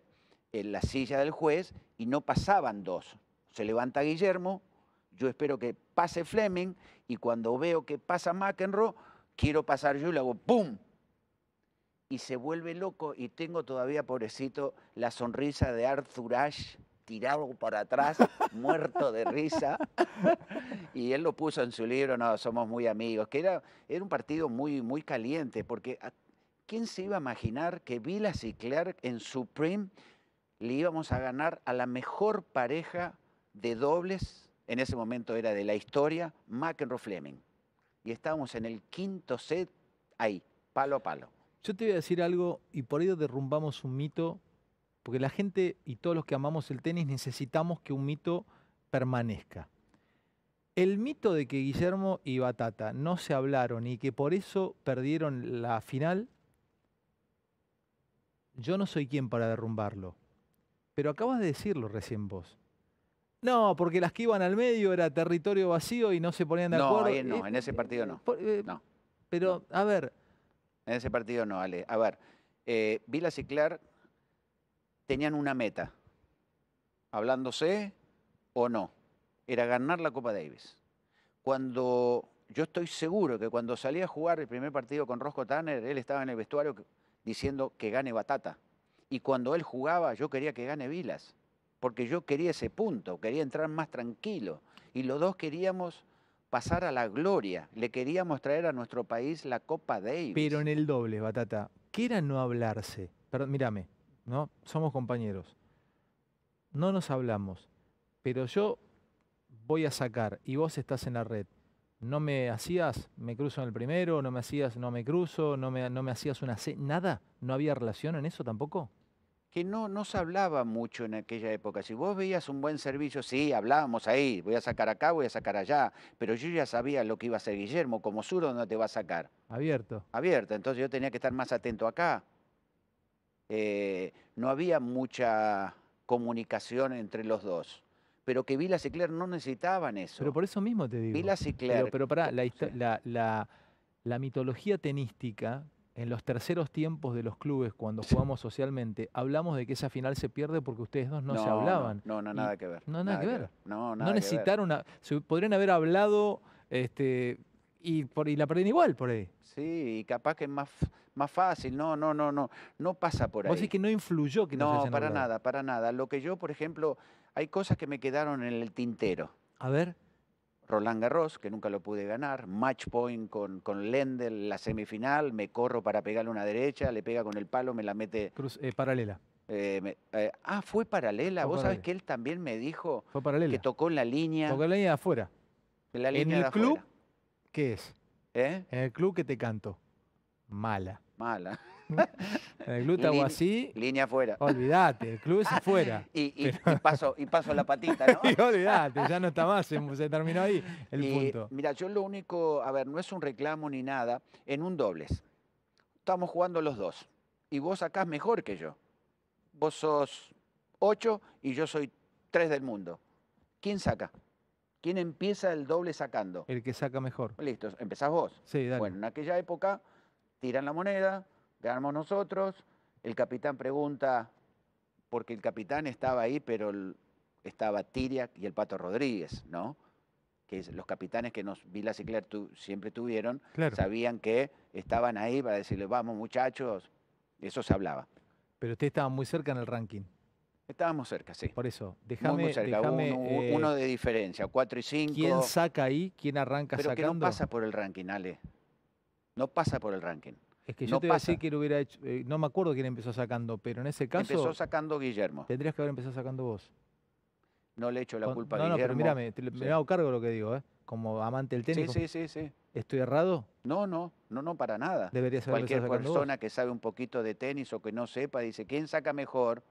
en la silla del juez, y no pasaban dos. Se levanta Guillermo, yo espero que pase Fleming, y cuando veo que pasa McEnroe quiero pasar yo y le hago ¡pum! Y se vuelve loco y tengo todavía, pobrecito, la sonrisa de Arthur Ashe tirado para atrás, muerto de risa. Y él lo puso en su libro, no, somos muy amigos, que era, un partido muy, muy caliente, porque ah, ¿quién se iba a imaginar que Vilas y Clark en Supreme le íbamos a ganar a la mejor pareja de dobles, en ese momento era de la historia, McEnroe Fleming? y estábamos en el quinto set ahí, palo a palo. Yo te voy a decir algo y por ello derrumbamos un mito, porque la gente y todos los que amamos el tenis necesitamos que un mito permanezca. El mito de que Guillermo y Batata no se hablaron y que por eso perdieron la final, yo no soy quien para derrumbarlo. Pero acabas de decirlo recién vos. No, porque las que iban al medio era territorio vacío y no se ponían de acuerdo. no, eh, en ese eh, partido eh, no. no. Pero, a ver. En ese partido no, Ale. A ver, Vilas y Clark tenían una meta. Hablándose o no. Era ganar la Copa Davis. Cuando. Yo estoy seguro que cuando salí a jugar el primer partido con Rosco Tanner, él estaba en el vestuario diciendo que gane Batata. Y cuando él jugaba, yo quería que gane Vilas porque yo quería ese punto, quería entrar más tranquilo. Y los dos queríamos pasar a la gloria, le queríamos traer a nuestro país la Copa Davis. Pero en el doble, Batata, ¿qué era no hablarse? Perdón, mírame, ¿no? somos compañeros. No nos hablamos, pero yo voy a sacar y vos estás en la red. No me hacías, me cruzo en el primero, no me hacías, no me cruzo, no me, no me hacías una... C, ¿Nada? ¿No había relación en eso tampoco? que no, se hablaba mucho en aquella época. Si vos veías un buen servicio, sí, hablábamos ahí, voy a sacar acá, voy a sacar allá, pero yo ya sabía lo que iba a hacer Guillermo, como suro no te va a sacar. Abierto. Abierto, entonces yo tenía que estar más atento acá. Eh, no había mucha comunicación entre los dos. Pero que Vila y Claire no necesitaban eso. Pero por eso mismo te digo. Vila y Claire. Pero, para pará, la, la mitología tenística en los terceros tiempos de los clubes, cuando jugamos socialmente, hablamos de que esa final se pierde porque ustedes dos no, se hablaban. No, no, nada que ver. No, nada, que, ver. No, necesitaron Una, podrían haber hablado este, y, y la perdían igual por ahí. Sí, y capaz que es más, más fácil. No, no, no, no. No pasa por ahí. Vos decís que no influyó que No, para nada, para nada. Lo que yo, por ejemplo, hay cosas que me quedaron en el tintero. A ver. Roland Garros, que nunca lo pude ganar, match point con, con Lendl, la semifinal, me corro para pegarle una derecha, le pega con el palo, me la mete... Eh, paralela. Eh, eh, ah, fue paralela. Vos sabés que él también me dijo que tocó en la línea. Tocó en la línea de afuera. en el club, ¿qué es? En el club que te canto. Mala. Mala. el glúteo así. Línea afuera. Olvídate, el club es ah, afuera. y, paso, y paso la patita, ¿no? y olvídate, ya no está más, se, terminó ahí el punto. Mira, yo lo único, a ver, no es un reclamo ni nada, en un dobles. Estamos jugando los dos. Y vos sacás mejor que yo. Vos sos ocho y yo soy tres del mundo. ¿Quién saca? ¿Quién empieza el doble sacando? El que saca mejor. Listo, empezás vos. Sí, dale. Bueno, en aquella época tiran la moneda, Quedamos nosotros, el capitán pregunta, porque el capitán estaba ahí, pero estaba Tiriac y el Pato Rodríguez, ¿no? Que los capitanes que nos Vilas y siempre tuvieron, sabían que estaban ahí para decirle, vamos muchachos, eso se hablaba. Pero usted estaba muy cerca en el ranking. Estábamos cerca, sí. Por eso, dejamos Uno, uno, eh, de diferencia, cuatro y cinco. ¿Quién saca ahí? ¿Quién arranca Pero que no pasa por el ranking, Ale. No pasa por el ranking. Es que yo te decía que lo hubiera hecho, eh, no me acuerdo quién empezó sacando, pero en ese caso... Empezó sacando Guillermo. Tendrías que haber empezado sacando vos. No le echo la culpa a Guillermo. No, pero mírame, me hago cargo de lo que digo, ¿eh? Como amante del tenis. Sí, sí, sí, sí. ¿Estoy errado? No, no, no, no, para nada. Debería saber Cualquier persona que sabe un poquito de tenis o que no sepa dice, ¿quién saca mejor?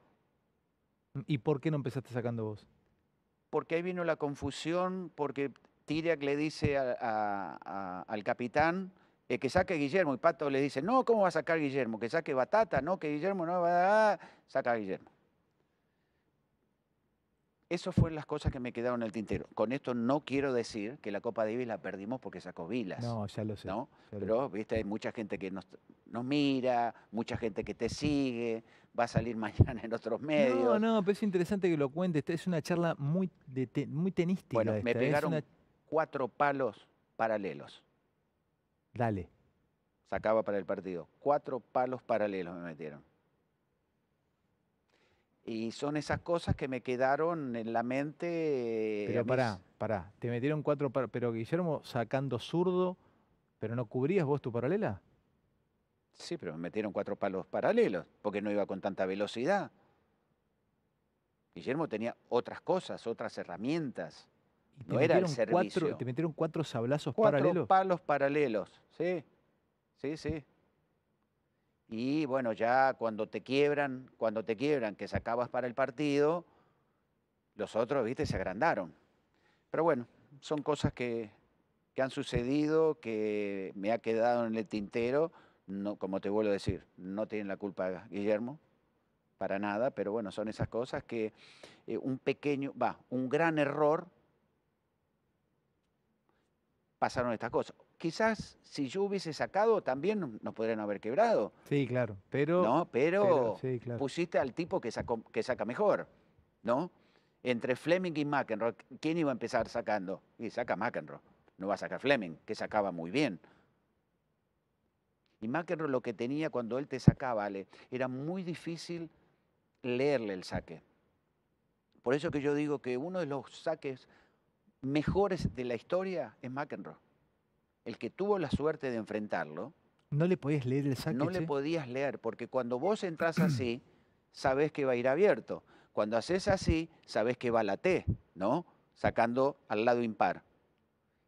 ¿Y por qué no empezaste sacando vos? Porque ahí vino la confusión, porque Tiriac le dice al capitán, eh, que saque Guillermo. Y Pato le dice, no, ¿cómo va a sacar Guillermo? Que saque Batata, no, que Guillermo no va a... Saca Guillermo. Esas fueron las cosas que me quedaron en el tintero. Con esto no quiero decir que la Copa Davis la perdimos porque sacó Vilas. No, ya lo sé. Pero, viste, hay mucha gente que nos, mira, mucha gente que te sigue, va a salir mañana en otros medios. No, no, pero es interesante que lo cuentes. es una charla muy, muy tenística. Bueno, me pegaron cuatro palos paralelos. Dale. Sacaba para el partido. Cuatro palos paralelos me metieron. Y son esas cosas que me quedaron en la mente. Eh, pero pará, pará. Te metieron cuatro palos. Pero Guillermo sacando zurdo, ¿pero no cubrías vos tu paralela? Sí, pero me metieron cuatro palos paralelos, porque no iba con tanta velocidad. Guillermo tenía otras cosas, otras herramientas no metieron era el servicio. te metieron cuatro sablazos paralelos. Cuatro palos paralelos, sí, sí, sí. Y bueno, ya cuando te quiebran, cuando te quiebran, que sacabas para el partido, los otros, viste, se agrandaron. Pero bueno, son cosas que, que han sucedido, que me ha quedado en el tintero. No, como te vuelvo a decir, no tienen la culpa Guillermo, para nada, pero bueno, son esas cosas que eh, un pequeño, va, un gran error pasaron estas cosas. Quizás si yo hubiese sacado también nos podrían haber quebrado. Sí, claro, pero... No, pero, pusiste al tipo que, que saca mejor, ¿no? Entre Fleming y McEnroe, ¿quién iba a empezar sacando? Y saca McEnroe, no va a sacar Fleming, que sacaba muy bien. Y McEnroe lo que tenía cuando él te sacaba, Ale, era muy difícil leerle el saque. Por eso que yo digo que uno de los saques mejores de la historia es McEnroe. El que tuvo la suerte de enfrentarlo. No le podías leer el saque. No le podías leer, porque cuando vos entras así, sabes que va a ir abierto. Cuando haces así, sabes que va a la T, ¿no? Sacando al lado impar.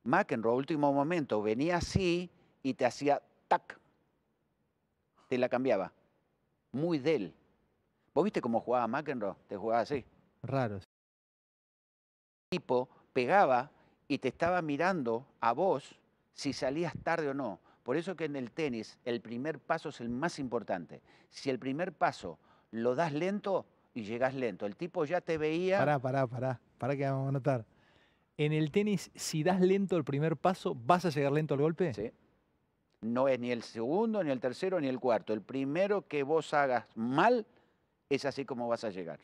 McEnroe, último momento, venía así y te hacía tac. Te la cambiaba. Muy de él. ¿Vos viste cómo jugaba McEnroe? Te jugaba así. Raros. Tipo pegaba y te estaba mirando a vos si salías tarde o no. Por eso que en el tenis el primer paso es el más importante. Si el primer paso lo das lento y llegas lento, el tipo ya te veía... Pará, pará, pará, pará que vamos a notar. En el tenis, si das lento el primer paso, ¿vas a llegar lento al golpe? Sí. No es ni el segundo, ni el tercero, ni el cuarto. El primero que vos hagas mal es así como vas a llegar.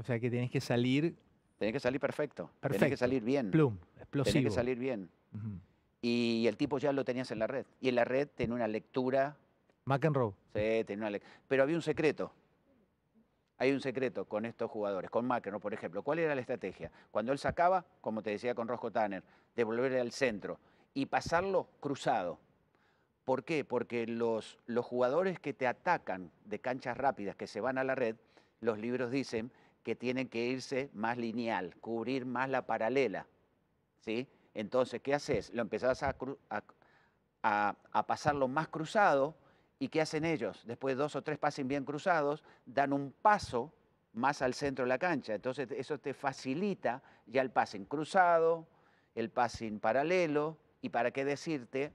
O sea que tenés que salir. Tenés que salir perfecto. perfecto. que salir bien. Plum, explosivo. Tienes que salir bien. Y el tipo ya lo tenías en la red. Y en la red tenía una lectura. McEnroe. Sí, tenía una lectura. Pero había un secreto. Hay un secreto con estos jugadores, con McEnroe, por ejemplo. ¿Cuál era la estrategia? Cuando él sacaba, como te decía con Rosco Tanner, devolverle al centro y pasarlo cruzado. ¿Por qué? Porque los, los jugadores que te atacan de canchas rápidas, que se van a la red, los libros dicen que tienen que irse más lineal, cubrir más la paralela. ¿sí? Entonces, ¿qué haces? Lo empezás a, a, a, pasarlo más cruzado y ¿qué hacen ellos? Después dos o tres pases bien cruzados, dan un paso más al centro de la cancha. Entonces, eso te facilita ya el pase cruzado, el pase en paralelo y para qué decirte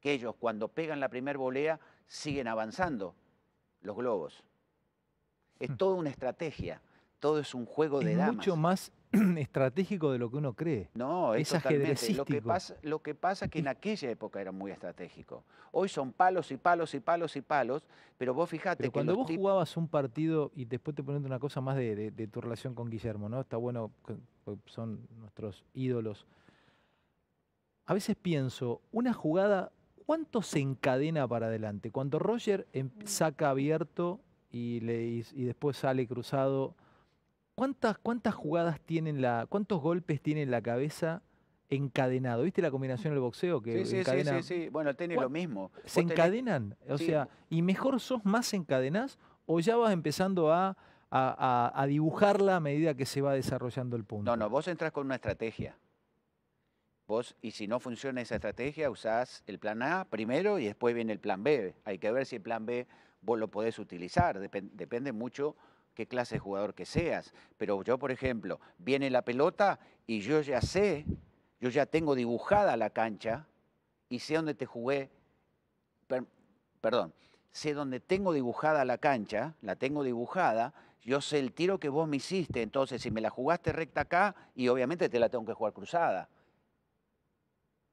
que ellos cuando pegan la primera volea siguen avanzando los globos. Es hmm. toda una estrategia todo es un juego de damas. Mucho más estratégico de lo que uno cree. No, es, Lo que, pasa, lo que pasa es que en aquella época era muy estratégico. Hoy son palos y palos y palos y palos, pero vos fijate que cuando vos jugabas un partido, y después te poniendo una cosa más de, tu relación con Guillermo, ¿no? Está bueno, pues, son nuestros ídolos. A veces pienso, una jugada, ¿cuánto se encadena para adelante? Cuando Roger em, saca abierto y, le, y después sale cruzado ¿Cuántas, jugadas tienen la, cuántos golpes tiene la cabeza encadenado? ¿Viste la combinación del boxeo que sí, sí, Sí, bueno, tiene lo mismo. ¿Se encadenan? O sea, ¿y mejor sos más encadenás o ya vas empezando a, a, dibujarla a medida que se va desarrollando el punto? No, no, vos entras con una estrategia. Vos, y si no funciona esa estrategia, usás el plan A primero y después viene el plan B. Hay que ver si el plan B vos lo podés utilizar. depende mucho qué clase de jugador que seas, pero yo, por ejemplo, viene la pelota y yo ya sé, yo ya tengo dibujada la cancha y sé dónde te jugué, perdón, sé dónde tengo dibujada la cancha, la tengo dibujada, yo sé el tiro que vos me hiciste, entonces si me la jugaste recta acá, y obviamente te la tengo que jugar cruzada.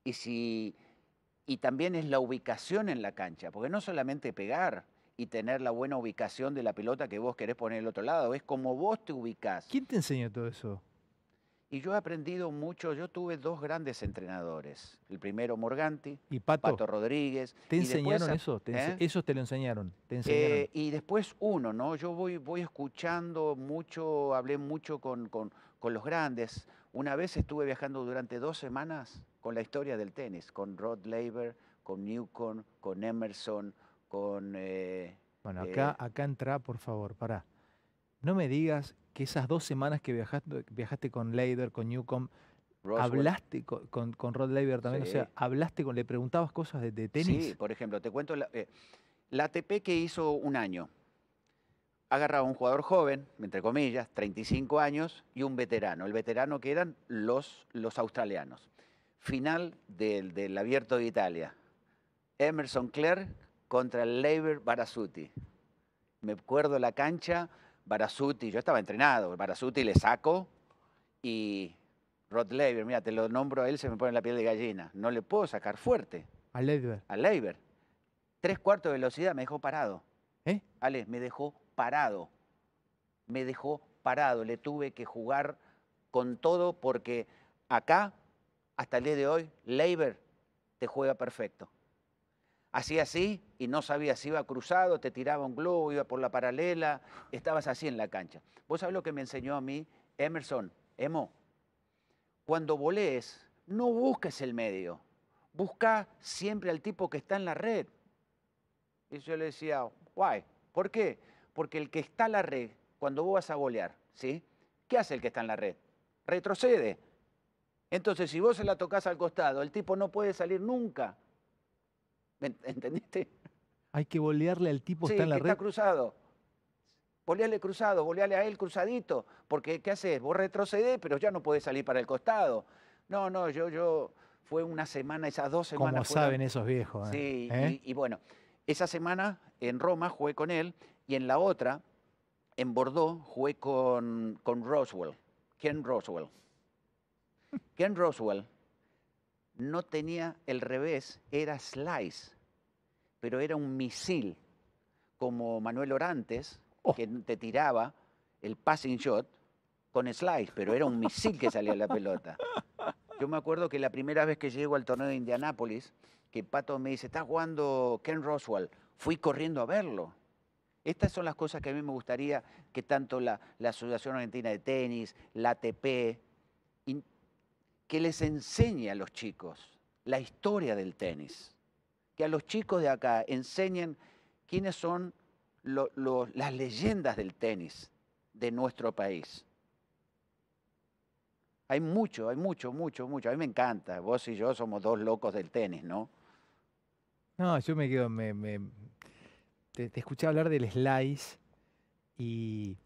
Y si y también es la ubicación en la cancha, porque no solamente pegar, y tener la buena ubicación de la pelota que vos querés poner el otro lado. Es como vos te ubicás. ¿Quién te enseñó todo eso? Y yo he aprendido mucho. Yo tuve dos grandes entrenadores. El primero Morganti. Y Pato. Rodríguez. ¿Te enseñaron eso? eso? ¿Te ¿Eh? te lo enseñaron. Eh, y después uno, ¿no? Yo voy, voy escuchando mucho, hablé mucho con, los grandes. Una vez estuve viajando durante dos semanas con la historia del tenis, con Rod Laver, con Newcomb, con Emerson, con... Eh, bueno, eh, acá, acá entra, por favor, para. No me digas que esas dos semanas que viajaste, viajaste con Leider, con Newcomb, Hablaste con, Rod Leider también, o sea, hablaste con, le preguntabas cosas de, tenis. Sí, por ejemplo, te cuento la, eh, ATP que hizo un año. Agarraba un jugador joven, entre comillas, 35 años, y un veterano. El veterano que eran los, los australianos. Final del, del Abierto de Italia. Emerson Clerc contra el Leiber Barasuti. Me acuerdo la cancha, Barasuti, yo estaba entrenado, Barasuti le saco y Rod Leiber, mira, te lo nombro a él, se me pone la piel de gallina. No le puedo sacar fuerte. Al Leiber. Al Leiber. Tres cuartos de velocidad me dejó parado. ¿Eh? Ale, me dejó parado. Me dejó parado. Le tuve que jugar con todo porque acá, hasta el día de hoy, Leiber te juega perfecto. Así, así, y no sabía si iba cruzado, te tiraba un globo, iba por la paralela, estabas así en la cancha. ¿Vos sabés lo que me enseñó a mí Emerson? Emo, cuando volees, no busques el medio, busca siempre al tipo que está en la red. Y yo le decía, why? ¿por qué? Porque el que está en la red, cuando vos vas a volear, ¿sí? ¿Qué hace el que está en la red? Retrocede. Entonces, si vos se la tocas al costado, el tipo no puede salir nunca ¿Entendiste? Hay que bolearle al tipo que está en la que Está cruzado. Boleale cruzado, bolearle a él cruzadito, porque ¿qué haces? Vos retrocedés, pero ya no podés salir para el costado. No, no, yo, yo, fue una semana, esas dos semanas. Como saben esos viejos. ¿eh? Sí, ¿Eh? Y, bueno, esa semana en Roma jugué con él y en la otra, en Bordeaux, jugué con, con Roswell, Ken Roswell. Ken Roswell no tenía el revés, era slice, pero era un misil, como Manuel Orantes, oh. que te tiraba el passing shot con slice, pero era un misil que salía la pelota. Yo me acuerdo que la primera vez que llego al torneo de Indianápolis, que Pato me dice, estás jugando Ken Roswell, fui corriendo a verlo. Estas son las cosas que a mí me gustaría que tanto la, Asociación Argentina de Tenis, la ATP, que les enseñe a los chicos la historia del tenis, que a los chicos de acá enseñen quiénes son las leyendas del tenis de nuestro país. Hay mucho, hay mucho, mucho, mucho. A mí me encanta. Vos y yo somos dos locos del tenis, ¿no? No, yo me quedo, me, te escuché hablar del slice y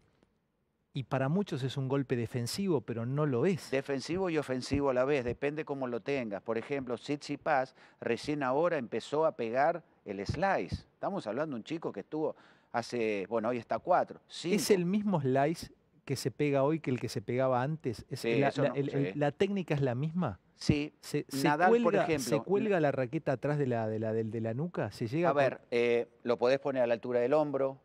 y para muchos es un golpe defensivo, pero no lo es. Defensivo y ofensivo a la vez, depende cómo lo tengas. Por ejemplo, Paz recién ahora empezó a pegar el slice. Estamos hablando de un chico que estuvo hace, bueno, hoy está cuatro. ¿Es el mismo slice que se pega hoy que el que se pegaba antes? la, técnica es la misma? Sí, se, cuelga, por ejemplo. ¿Se cuelga la raqueta atrás de la, de la, de, la nuca? ¿Se llega a ver, eh, lo podés poner a la altura del hombro.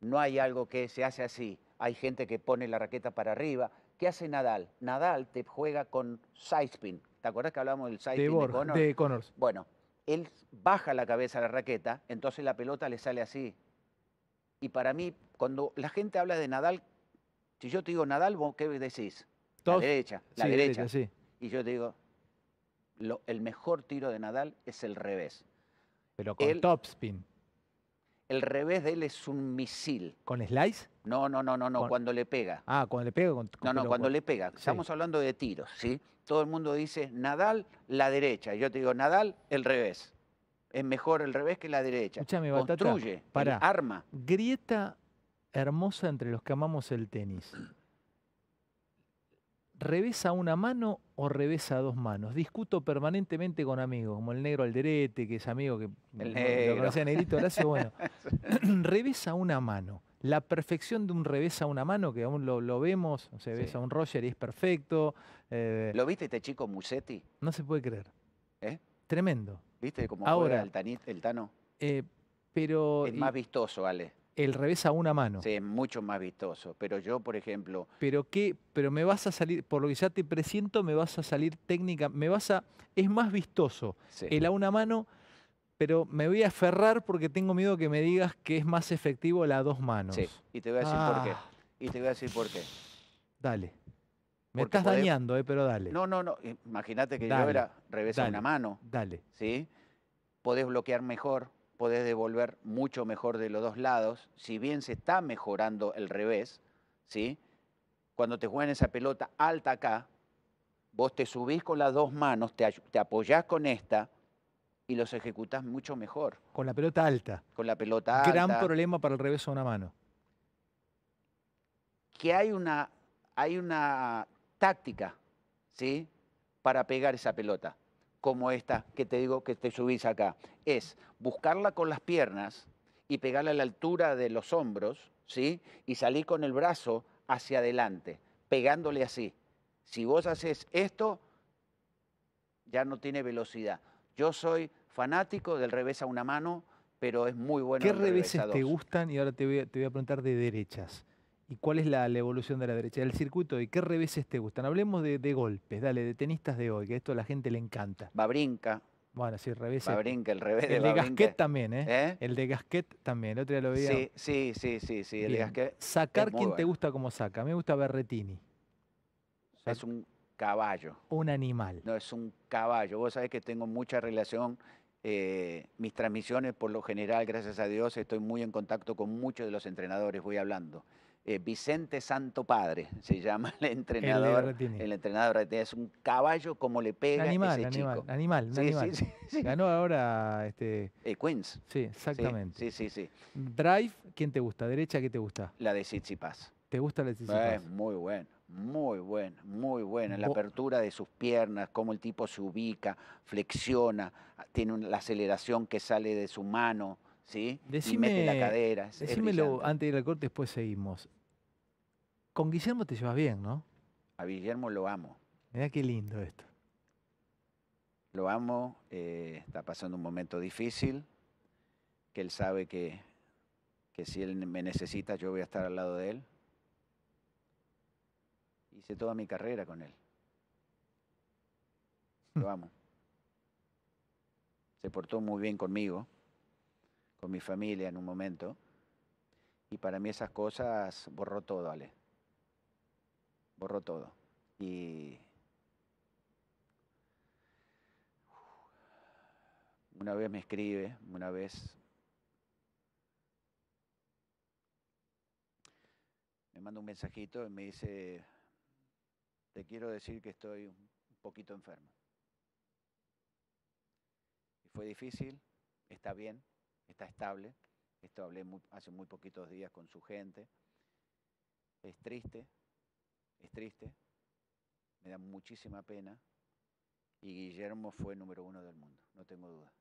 No hay algo que se hace así hay gente que pone la raqueta para arriba. ¿Qué hace Nadal? Nadal te juega con spin. ¿Te acuerdas que hablábamos del sidespin spin de, Connors? Bueno, él baja la cabeza a la raqueta, entonces la pelota le sale así. Y para mí, cuando la gente habla de Nadal, si yo te digo Nadal, ¿vos qué decís? La derecha, la derecha. sí. Y yo te digo, el mejor tiro de Nadal es el revés. Pero con el, topspin. El revés de él es un misil. ¿Con slice? No, no, no, no, cuando le pega. Ah, cuando le pega. Con, no, no, cuando le pega. Estamos hablando de tiros, ¿sí? Todo el mundo dice Nadal, la derecha. yo te digo, Nadal, el revés. Es mejor el revés que la derecha. Construye, para, arma. Grieta hermosa entre los que amamos el tenis. ¿Revesa una mano o revesa dos manos? Discuto permanentemente con amigos, como el negro Alderete, que es amigo que lo conocía negrito Horacio, bueno. revesa una mano la perfección de un revés a una mano, que aún lo, vemos, o se ve ves a un Roger y es perfecto. Eh, ¿Lo viste este chico Musetti? No se puede creer. ¿Eh? Tremendo. ¿Viste como Ahora, el, Tano? Eh, pero, es más vistoso, Ale. El revés a una mano. Sí, es mucho más vistoso. Pero yo, por ejemplo. Pero qué, pero me vas a salir, por lo que ya te presiento, me vas a salir técnica, me vas a. Es más vistoso. El a una mano pero me voy a aferrar porque tengo miedo que me digas que es más efectivo la dos manos. Sí, y te voy a decir por qué. Ah. Y te voy a decir por qué. Dale. Me estás dañando, eh, pero dale. No, no, no. Imagínate que yo era revés a una mano. Dale. ¿Sí? Podés bloquear mejor, podés devolver mucho mejor de los dos lados. Si bien se está mejorando el revés, ¿sí? Cuando te juegan esa pelota alta acá, vos te subís con las dos manos, te, te apoyás con esta y los ejecutás mucho mejor. Con la pelota alta. Con la pelota alta. Gran problema para el revés de una mano. Que hay una, hay una táctica, ¿sí? Para pegar esa pelota, como esta que te digo que te subís acá. Es buscarla con las piernas y pegarla a la altura de los hombros, ¿sí? Y salir con el brazo hacia adelante, pegándole así. Si vos haces esto, ya no tiene velocidad. Yo soy fanático del revés a una mano, pero es muy bueno. ¿Qué reveses te gustan? Y ahora te voy, a, preguntar de derechas. ¿Y cuál es la, evolución de la derecha? del circuito, ¿y qué reveses te gustan? Hablemos de, golpes, dale, de tenistas de hoy, que esto a la gente le encanta. Babrinca. Bueno, sí, revés. Babrinca, el revés El de Gasquet también, ¿eh? ¿eh? El de Gasquet también, el otro lo Sí, sí, sí, sí, el de Gasquet. Sacar quien te gusta como saca. A mí me gusta Berretini. Es un caballo. Un animal. No, es un caballo. Vos sabés que tengo mucha relación. Eh, mis transmisiones, por lo general, gracias a Dios, estoy muy en contacto con muchos de los entrenadores, voy hablando. Eh, Vicente Santo Padre se llama el entrenador. El, entrenador es un caballo como le pega animal, ese animal, Animal, animal. Ganó ahora este. Eh, Queens. Sí, exactamente. Sí, sí, sí. Drive, ¿quién te gusta? ¿Derecha qué te gusta? La de Sitsipas ¿Te gusta la de Tsitsipas? Es muy bueno. Muy buena, muy buena. La apertura de sus piernas, cómo el tipo se ubica, flexiona, tiene la aceleración que sale de su mano, ¿sí? Decime, y mete la cadera. decímelo antes de ir al corte, después seguimos. Con Guillermo te llevas bien, ¿no? A Guillermo lo amo. mira qué lindo esto. Lo amo, eh, está pasando un momento difícil, que él sabe que, que si él me necesita yo voy a estar al lado de él. Hice toda mi carrera con él. Lo amo. Se portó muy bien conmigo, con mi familia en un momento. Y para mí esas cosas borró todo, Ale. Borró todo. Y una vez me escribe, una vez me manda un mensajito y me dice, te quiero decir que estoy un poquito enfermo. Y fue difícil, está bien, está estable. Esto hablé hace muy poquitos días con su gente. Es triste, es triste, me da muchísima pena. Y Guillermo fue número uno del mundo, no tengo duda.